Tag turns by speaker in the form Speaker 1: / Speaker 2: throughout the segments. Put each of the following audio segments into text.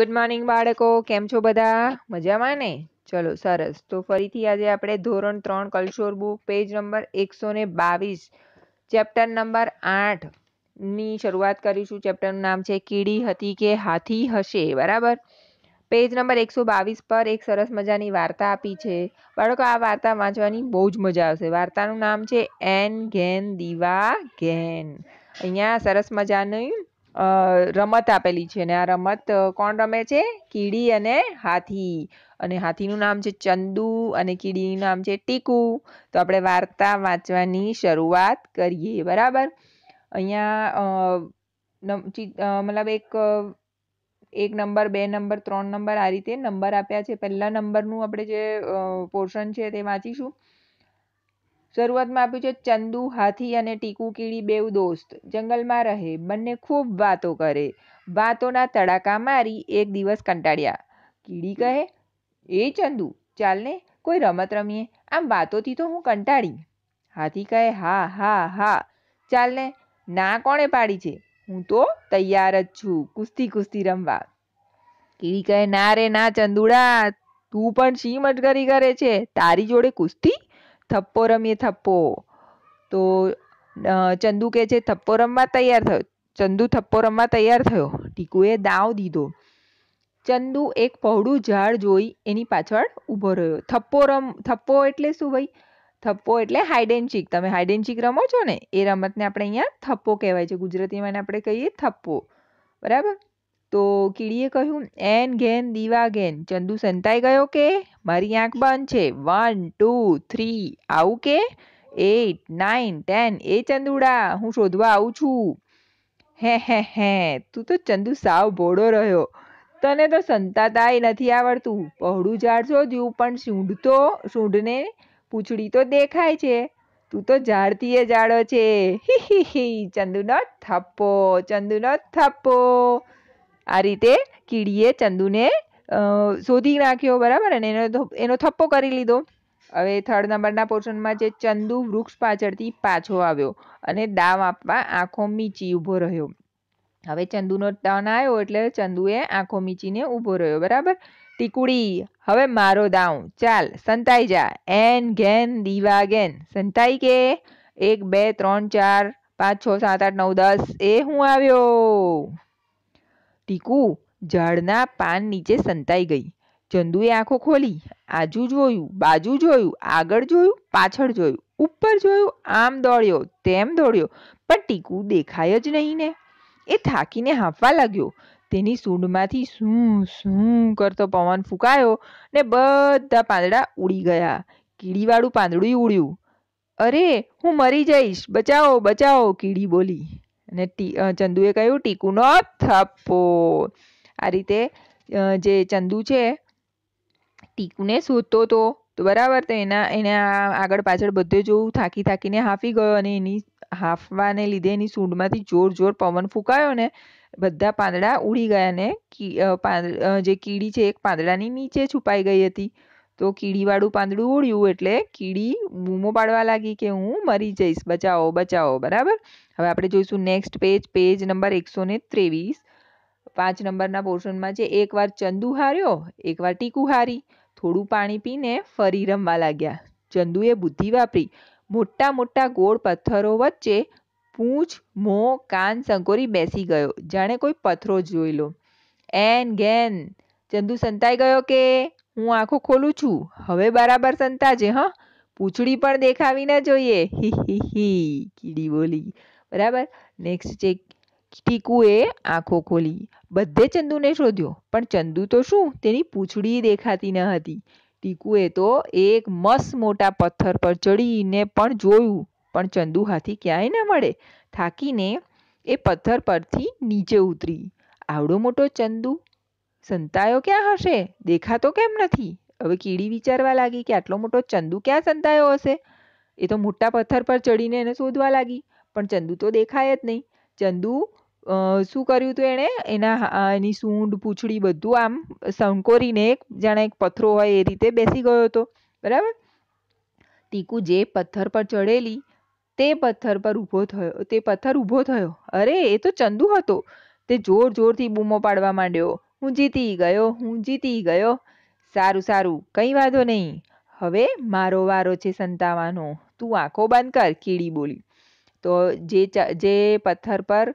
Speaker 1: good morning બાળકો કેમ છો બધા મજામાં ને ચલો સરસ તો ફરીથી આજે આપણે ધોરણ ત્રણ કલ્ચર બુક પેજ નંબર એકસો ને બાવીસ ચેપ્ટર નંબર આઠની શરૂઆત કરીશું ચેપ્ટરનું નામ છે કીડી હતી કે હાથી હશે બરાબર પેજ નંબર એકસો બાવીસ પર એક સરસ મજાની વાર્તા આપી છે બાળકો આ વાર્તા વાંચવાની બહુ જ મજા આવશે વાર્તાનું નામ છે એન ઘેન દીવા ઘેન અહીંયા સરસ મજાની રમત આપેલી છે અને આ રમત કોણ રમે છે કીડી અને હાથી અને હાથીનું નામ છે ચંદુ અને કીડીનું નામ છે ટીકુ તો આપણે વાર્તા વાંચવાની શરૂઆત કરીએ બરાબર અહીંયા મતલબ એક એક નંબર બે નંબર ત્રણ નંબર આ રીતે નંબર આપ્યા છે પહેલા નંબરનું આપણે જે પોર્શન છે તે વાંચીશું શરૂઆતમાં આપ્યું છે ચંદુ હાથી અને ટીકુ કીડી બેવ દોસ્ત જંગલમાં રહે બંને ખૂબ વાતો કરે વાતોના તડાકા મારી એક દિવસ કંટાળ્યા કીડી કહે એ ચંદુ ચાલને કોઈ રમત રમીએ આમ વાતોથી તો હું કંટાળી હાથી કહે હા હા હા ચાલને ના કોણે પાડી છે હું તો તૈયાર જ છું કુસ્તી કુસ્તી રમવા કીડી કહે ના રે ના ચંદુડા તું પણ શી મટગરી કરે છે તારી જોડે કુસ્તી થપ્પો રમીએ થપ્પો તો ચંદુ કહે છે થપ્પો રમવા તૈયાર થયો ચંદુ થપ્પો રમવા તૈયાર થયો ટીકુએ દાવ દીધો ચંદુ એક પહોળું ઝાડ જોઈ એની પાછળ ઊભો રહ્યો થપ્પો રમ થપ્પો એટલે શું ભાઈ થપ્પો એટલે હાઈડ તમે હાઈડ એન્ડ રમો છો ને એ રમતને આપણે અહીંયા થપ્પો કહેવાય છે ગુજરાતીમાં આપણે કહીએ થપ્પો બરાબર તો કીડીએ કહ્યું એન ઘેન દીવા ઘેન ચંદુ સંતાઈ ગયો કે મારી આંખ બંધ છે વન ટુ થ્રી આવું કે એટ નાઇન ટેન એ ચંદુડા હું શોધવા આવું છું હે હે હે તું તો ચંદુ સાવ ભોળો રહ્યો તને તો સંતાતાય નથી આવડતું પહોળું ઝાડ શોધ્યું પણ સૂંઢ તો સૂંઢને પૂંછડી તો દેખાય છે તું તો ઝાડતીએ જાડો છે હી હી હી ચંદુનો થપ્પો ચંદુનો થપ્પો આ રીતે કીડીએ ચંદુને શોધી નાખ્યો બરાબર અને એનો એનો થપ્પો કરી લીધો હવે થર્ડ નંબરના પોર્શનમાં જે ચંદુ વૃક્ષ પાછળથી પાછો આવ્યો અને દાવ આપવા આંખો મીચી ઊભો રહ્યો હવે ચંદુનો ટર્ન આવ્યો એટલે ચંદુએ આંખો મીચીને ઊભો રહ્યો બરાબર ટીકુડી હવે મારો દાવ ચાલ સંતાઈ જા એન ઘેન દીવા ઘેન સંતાઈ કે એક બે ત્રણ ચાર પાંચ છ સાત આઠ નવ દસ એ હું આવ્યો ટીકુ ઝાડના પાન નીચે સંતાઈ ગઈ ચંદુએ આંખો ખોલી આજુ જોયું બાજુ જોયું આગળ જોયું પાછળ જોયું ઉપર જોયું આમ દોડ્યો તેમ દોડ્યો પણ ટીકુ દેખાય જ નહીં ને એ થાકીને હાંફવા લાગ્યો તેની સૂંઢમાંથી શું શું કરતો પવન ફૂંકાયો ને બધા પાંદડા ઉડી ગયા કીડીવાળું પાંદડું ઉડ્યું અરે હું મરી જઈશ બચાવો બચાવો કીડી બોલી અને ચંદુએ કહ્યું ટીકુનો થપ્પો આ રીતે જે ચંદુ છે ટીકુને શોધતો હતો તો બરાબર તો એના એને આગળ પાછળ બધે જોવું થાકી થાકીને હાફી ગયો અને એની હાંફવાને લીધે એની સૂંઢમાંથી જોર જોર પવન ફૂંકાયો ને બધા પાંદડા ઉડી ગયા ને જે કીડી છે એક પાંદડાની નીચે છુપાઈ ગઈ હતી તો કીડીવાળું પાંદડું ઉડ્યું એટલે કીડી બૂમો પાડવા લાગી કે હું મરી જઈશ બચાવો બચાવો બરાબર હવે આપણે જોઈશું નેક્સ્ટ પેજ પેજ નંબર એકસો ને ત્રેવીસ પાંચ નંબરના પોર્શનમાં છે એકવાર ચંદુ હાર્યો એકવાર ટીકુ હારી થોડું પાણી પીને ફરી રમવા લાગ્યા ચંદુએ બુદ્ધિ વાપરી મોટા મોટા ગોળ પથ્થરો વચ્ચે પૂંછ મો કાન સંકોરી બેસી ગયો જાણે કોઈ પથ્થરો જોઈ લો એન ગેન ચંદુ સંતાઈ ગયો કે હું આંખો ખોલું છું હવે બરાબર સંતાજે હં પૂંછડી પણ દેખાવી ન જોઈએ હિ હી હી કીડી બોલી બરાબર નેક્સ્ટ છે ટીકુએ આંખો ખોલી બધે ચંદુને શોધ્યો પણ ચંદુ તો શું તેની પૂંછડી દેખાતી ન હતી ટીકુએ તો એક મસ્ત મોટા પથ્થર પર ચડીને પણ જોયું પણ ચંદુ હાથી ક્યાંય ના મળે થાકીને એ પથ્થર પરથી નીચે ઉતરી આવડો મોટો ચંદુ સંતાયો ક્યાં હશે દેખાતો કેમ નથી હવે કીડી વિચારવા લાગી કે આટલો મોટો ચંદુ ક્યાં સંતાયો હશે એ તો મોટા પથ્થર પર ચડીને એને શોધવા લાગી પણ ચંદુ તો દેખાય જ નહીં ચંદુ શું કર્યું હતું એણે એના એની સૂંઢ પૂંછડી બધું આમ સંકોરીને એક જાણે એક પથરો હોય એ રીતે બેસી ગયો હતો બરાબર ટીકુ જે પથ્થર પર ચડેલી તે પથ્થર પર ઊભો થયો તે પથ્થર ઊભો થયો અરે એ તો ચંદુ હતો તે જોર જોરથી બૂમો પાડવા માંડ્યો હું જીતી ગયો હું જીતી ગયો સારું સારું કંઈ વાંધો નહીં હવે મારો વારો છે સંતાવાનો તું આંખો બંધ કર કીડી બોલી તો જે જે પથ્થર પર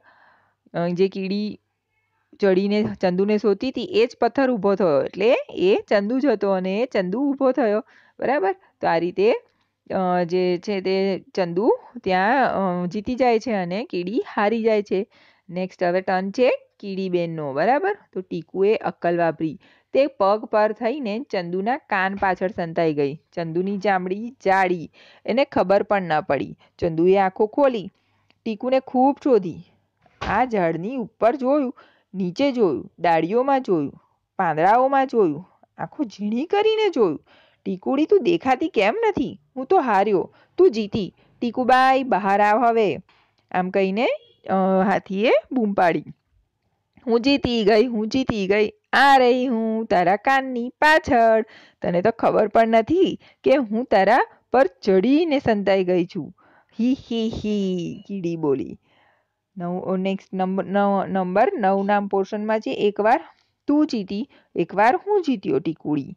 Speaker 1: જે કીડી ચડીને ચંદુને સોતી હતી એ જ પથ્થર ઊભો થયો એટલે એ ચંદુ જ હતો અને એ ચંદુ ઊભો થયો બરાબર તો આ રીતે જે છે તે ચંદુ ત્યાં જીતી જાય છે અને કીડી હારી જાય છે નેક્સ્ટ હવે ટર્ન છે કીડીબેનનો બરાબર તો ટીકુએ અક્કલ વાપરી તે પગ પર થઈને ચંદુના કાન પાછળ સંતાઈ ગઈ ચંદુની ચામડી જાડી એને ખબર પણ ન પડી ચંદુએ આંખો ખોલી ટીકુને ખૂબ શોધી આ ઝાડની ઉપર જોયું નીચે જોયું ડાળીઓમાં જોયું પાંદડાઓમાં જોયું આંખો ઝીણી કરીને જોયું ટીકુડી તું દેખાતી કેમ નથી હું તો હાર્યો તું જીતી ટીકુબાઈ બહાર આવ હવે આમ કહીને હાથીએ બૂમ પાડી હું જીતી ગઈ હું જીતી ગઈ આ રહી હું તારા કાનની પાછળ તને તો ખબર પણ નથી કે હું તારા પર ચડીને સંતાઈ ગઈ છું હી હી હી કીડી બોલી નવ નેક્સ્ટ નંબર નંબર નવ નામ પોર્શનમાં છે એકવાર તું જીતી એકવાર હું જીત્યો ટીકુડી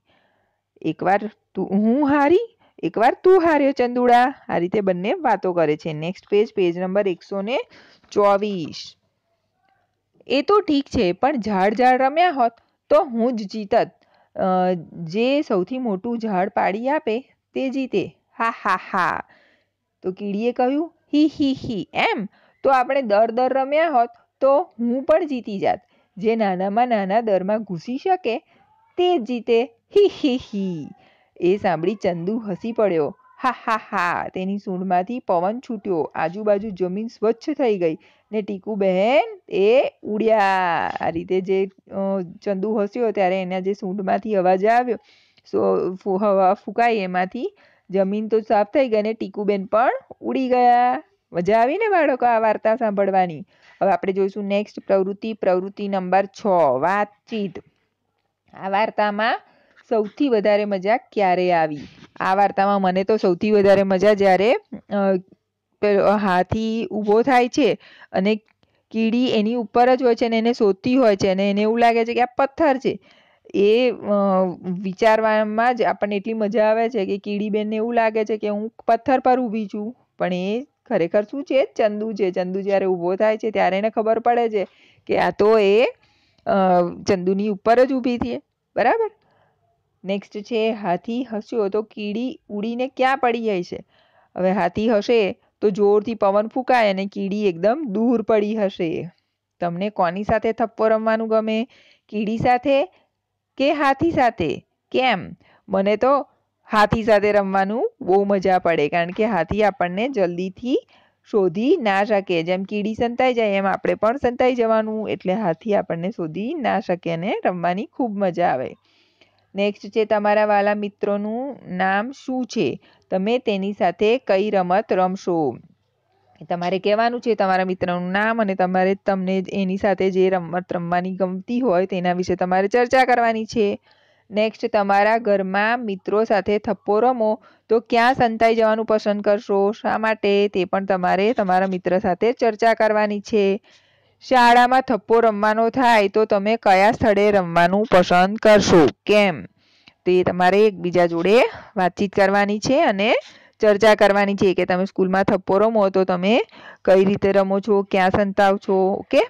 Speaker 1: એકવાર તું હું હારી એકવાર તું હાર્યો ચંદુડા આ રીતે બંને વાતો કરે છે નેક્સ્ટ પેજ પેજ નંબર એકસો ને ચોવીસ એ તો ઠીક છે પણ ઝાડ ઝાડ રમ્યા હોત તો હું જ જીતત જે સૌથી મોટું ઝાડ પાડી આપે તે જીતે હા હા હા તો કીડીએ કહ્યું હી હી હી એમ તો આપણે દર દર રમ્યા હોત તો હું પણ જીતી જાત જે નાનામાં નાના દરમાં ઘૂસી શકે તે જીતે હી હી હી એ સાંભળી ચંદુ હસી પડ્યો હા હા હા તેની સૂંઢમાંથી પવન છૂટ્યો આજુબાજુ જમીન સ્વચ્છ થઈ ગઈ ને ટીકુબહેન એ ઉડ્યા આ રીતે જે ચંદુ હસ્યો ત્યારે એના જે સૂંઢમાંથી અવાજ આવ્યો સો હવા ફૂંકાઈ એમાંથી જમીન તો સાફ થઈ ગઈ અને ટીકુબેન પણ ઉડી ગયા મજા આવી ને બાળકો આ વાર્તા સાંભળવાની હવે આપણે જોઈશું નેક્સ્ટ પ્રવૃત્તિ પ્રવૃત્તિ નંબર છ વાતચીત આ વાર્તામાં સૌથી વધારે મજા ક્યારે આવી આ વાર્તામાં મને તો સૌથી વધારે મજા જ્યારે પેલો હાથી ઊભો થાય છે અને કીડી એની ઉપર જ હોય છે અને એને શોધતી હોય છે અને એને એવું લાગે છે કે આ પથ્થર છે એ વિચારવામાં જ આપણને એટલી મજા આવે છે કે કીડી બેનને એવું લાગે છે કે હું પથ્થર પર ઊભી છું પણ એ ખરેખર શું છે ચંદુ છે ચંદુ જ્યારે ઊભો થાય છે ત્યારે એને ખબર પડે છે કે આ તો એ ચંદુની ઉપર જ ઊભી હતી બરાબર નેક્સ્ટ છે હાથી હસ્યો તો કીડી ઉડીને ક્યાં પડી જાય છે હવે હાથી હશે તો જોરથી પવન ફૂંકાય અને કીડી એકદમ દૂર પડી હશે તમને કોની સાથે થપ્પો રમવાનું ગમે કીડી સાથે કે હાથી સાથે કેમ મને તો હાથી સાથે રમવાનું બહુ મજા પડે કારણ કે હાથી આપણને જલ્દીથી શોધી ના શકે જેમ કીડી સંતાઈ જાય એમ આપણે પણ સંતાઈ જવાનું એટલે હાથી આપણને શોધી ના શકે અને રમવાની ખૂબ મજા આવે નેક્સ્ટ છે તમારા વાલા મિત્રોનું નામ શું છે તમે તેની સાથે કઈ રમત રમશો તમારે કહેવાનું છે તમારા મિત્રનું નામ અને તમારે તમને એની સાથે જે રમત રમવાની ગમતી હોય તેના વિશે તમારે ચર્ચા કરવાની છે નેક્સ્ટ તમારા ઘરમાં મિત્રો સાથે થપ્પો રમો તો ક્યાં સંતાઈ જવાનું પસંદ કરશો શા માટે તે પણ તમારે તમારા મિત્ર સાથે ચર્ચા કરવાની છે શાળામાં થપ્પો રમવાનો થાય તો તમે કયા સ્થળે રમવાનું પસંદ કરશો કેમ તે તમારે એકબીજા જોડે વાતચીત કરવાની છે અને ચર્ચા કરવાની છે કે તમે સ્કૂલમાં થપ્પો રમો તો તમે કઈ રીતે રમો છો ક્યાં સંતાવ છો ઓકે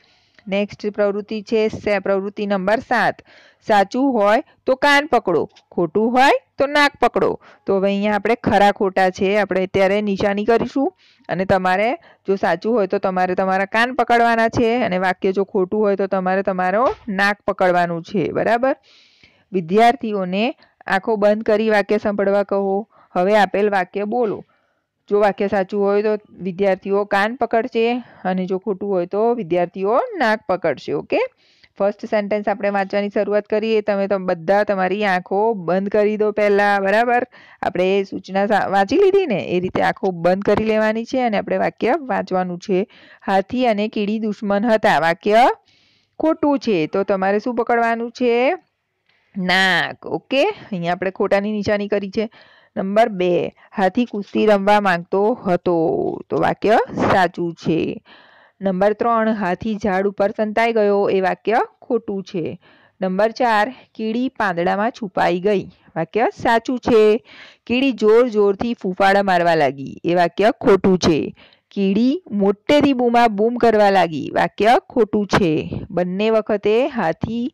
Speaker 1: નેક્સ્ટ પ્રવૃત્તિ છે પ્રવૃત્તિ નંબર સાત સાચું હોય તો કાન પકડો ખોટું હોય તો નાક પકડો તો હવે અહીંયા આપણે ખરા ખોટા છે આપણે અત્યારે નિશાની કરીશું અને તમારે જો સાચું હોય તો તમારે તમારા કાન પકડવાના છે અને વાક્ય જો ખોટું હોય તો તમારે તમારો નાક પકડવાનું છે બરાબર વિદ્યાર્થીઓને આંખો બંધ કરી વાક્ય સાંભળવા કહો હવે આપેલ વાક્ય બોલો જો વાક્ય સાચું હોય તો વિદ્યાર્થીઓ કાન પકડશે અને જો ખોટું હોય તો વિદ્યાર્થીઓ નાક પકડશે ઓકે ફર્સ્ટ સેન્ટેન્સ આપણે વાંચવાની શરૂઆત કરીએ તમે તો બધા તમારી આંખો બંધ કરી દો પહેલાં બરાબર આપણે સૂચના વાંચી લીધી ને એ રીતે આંખો બંધ કરી લેવાની છે અને આપણે વાક્ય વાંચવાનું છે હાથી અને કીડી દુશ્મન હતા વાક્ય ખોટું છે તો તમારે શું પકડવાનું છે નાક ઓકે અહીંયા આપણે ખોટાની નિશાની કરી છે નંબર બે હાથી કુસ્તી રમવા માંગતો હતો તો વાક્ય સાચું છે નંબર ત્રણ હાથી ઝાડ ઉપર સંતાઈ ગયો એ વાક્ય ખોટું છે નંબર ચાર કીડી પાંદડામાં છુપાઈ ગઈ વાક્ય સાચું છે કીડી જોર જોરથી ફૂફાડા મારવા લાગી એ વાક્ય ખોટું છે કીડી મોટેથી બૂમા બૂમ કરવા લાગી વાક્ય ખોટું છે બંને વખતે હાથી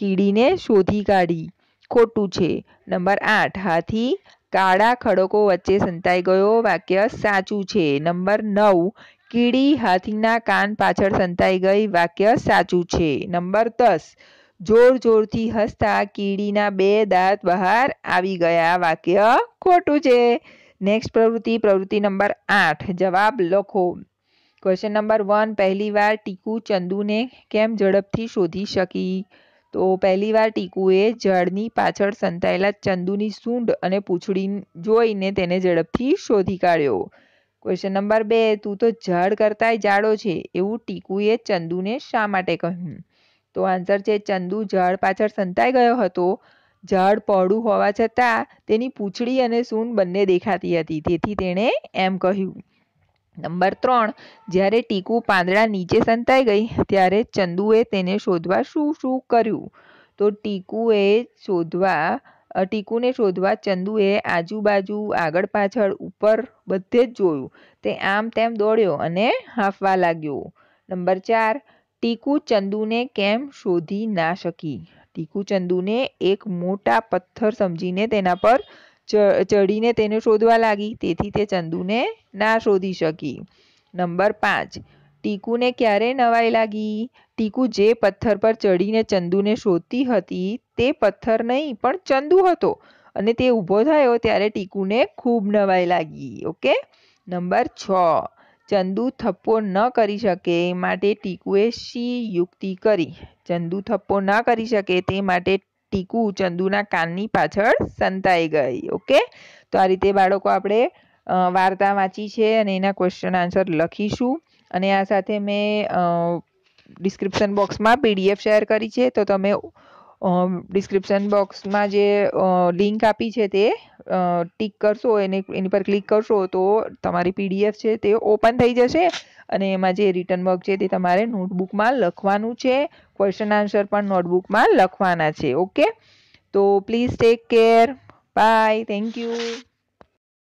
Speaker 1: કીડીને શોધી કાઢી ખોટું છે નંબર આઠ હાથી કાળા ખડકો વચ્ચે સંતાઈ ગયો વાક્ય સાચું છે નંબર નવ કીડી હાથીના કાન પાછળ સંતાઈ ગઈ વાક્ય સાચું છે નંબર દસ જોર જોરથી હસતા કીડીના બે દાંત બહાર આવી ગયા વાક્ય ખોટું છે નેક્સ્ટ પ્રવૃત્તિ પ્રવૃત્તિ નંબર આઠ જવાબ લખો ક્વેશ્ચન નંબર વન પહેલીવાર ટીકુ ચંદુને કેમ ઝડપથી શોધી શકી તો પહેલી પહેલીવાર ટીકુએ ઝાડની પાછળ સંતાયેલા ચંદુની સૂંઢ અને પૂછડી જોઈને તેને ઝડપથી શોધી કાઢ્યો ક્વેશ્ચન નંબર બે તું તો ઝાડ કરતાંય જાડો છે એવું ટીકુએ ચંદુને શા માટે કહ્યું તો આન્સર છે ચંદુ ઝાડ પાછળ સંતાઈ ગયો હતો ઝાડ પહોળું હોવા છતાં તેની પૂંછડી અને સૂન બંને દેખાતી હતી તેથી તેણે એમ કહ્યું નંબર ત્રણ જ્યારે ટીકુ પાંદડા નીચે સંતાઈ ગઈ ત્યારે ચંદુએ તેને શોધવા શું શું કર્યું તો ટીકુએ શોધવા ટીકુને શોધવા ચંદુએ આજુબાજુ આગળ પાછળ ઉપર બધે જ જોયું તે આમ તેમ દોડ્યો અને હાંફવા લાગ્યો નંબર ચાર ટીકુ ચંદુને કેમ શોધી ના શકી ટીકુ ચંદુને એક મોટા પથ્થર સમજીને તેના પર ચડીને તેને શોધવા લાગી તેથી તે ચંદુને ના શોધી શકી નંબર પાંચ ટીકુને ક્યારે નવાઈ લાગી ટીકુ જે પથ્થર પર ચડીને ચંદુને શોધતી હતી તે પથ્થર નહીં પણ ચંદુ હતો અને તે ઊભો થયો ત્યારે ટીકુને ખૂબ નવાઈ લાગી ઓકે નંબર છ ચંદુ થપ્પો ન કરી શકે માટે ટીકુએ શી યુક્તિ કરી ચંદુ થપ્પો ન કરી શકે તે માટે ટીકુ ચંદુના કાનની પાછળ સંતાઈ ગઈ ઓકે તો આ રીતે બાળકો આપણે વાર્તા વાંચી છે અને એના ક્વેશ્ચન આન્સર લખીશું અને આ સાથે મેં ડિસ્ક્રિપ્શન બોક્સમાં પીડીએફ શેર કરી છે તો તમે ડિસ્ક્રિપ્શન બોક્સમાં જે લિંક આપી છે તે ટીક કરશો એને એની પર ક્લિક કરશો તો તમારી પીડીએફ છે તે ઓપન થઈ જશે અને એમાં જે રિટર્ન વર્ક છે તે તમારે નોટબુકમાં લખવાનું છે ક્વેશ્ચન આન્સર પણ નોટબુકમાં લખવાના છે ઓકે તો please take care bye thank you